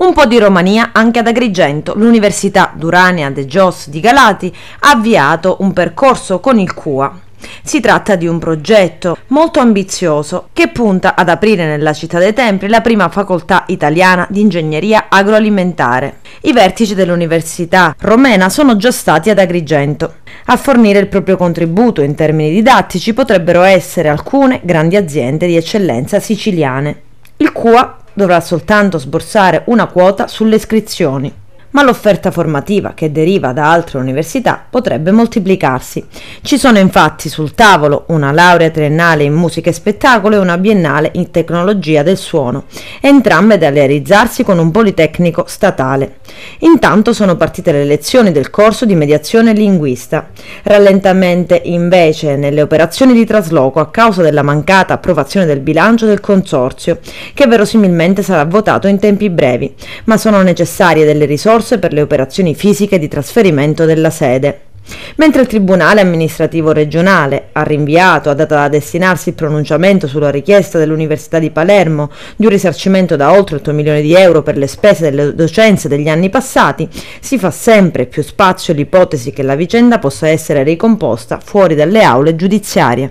Un po' di Romania anche ad Agrigento. L'Università Duranea de Jos di Galati ha avviato un percorso con il CUA, si tratta di un progetto molto ambizioso che punta ad aprire nella città dei templi la prima facoltà italiana di ingegneria agroalimentare. I vertici dell'Università romena sono già stati ad Agrigento. A fornire il proprio contributo in termini didattici potrebbero essere alcune grandi aziende di eccellenza siciliane. Il CUA dovrà soltanto sborsare una quota sulle iscrizioni ma l'offerta formativa che deriva da altre università potrebbe moltiplicarsi. Ci sono infatti sul tavolo una laurea triennale in musica e spettacolo e una biennale in tecnologia del suono, entrambe da realizzarsi con un politecnico statale. Intanto sono partite le lezioni del corso di mediazione linguista. Rallentamente invece nelle operazioni di trasloco a causa della mancata approvazione del bilancio del consorzio, che verosimilmente sarà votato in tempi brevi, ma sono necessarie delle risorse risorse per le operazioni fisiche di trasferimento della sede. Mentre il Tribunale amministrativo regionale ha rinviato a data da destinarsi il pronunciamento sulla richiesta dell'Università di Palermo di un risarcimento da oltre 8 milioni di euro per le spese delle docenze degli anni passati, si fa sempre più spazio all'ipotesi che la vicenda possa essere ricomposta fuori dalle aule giudiziarie.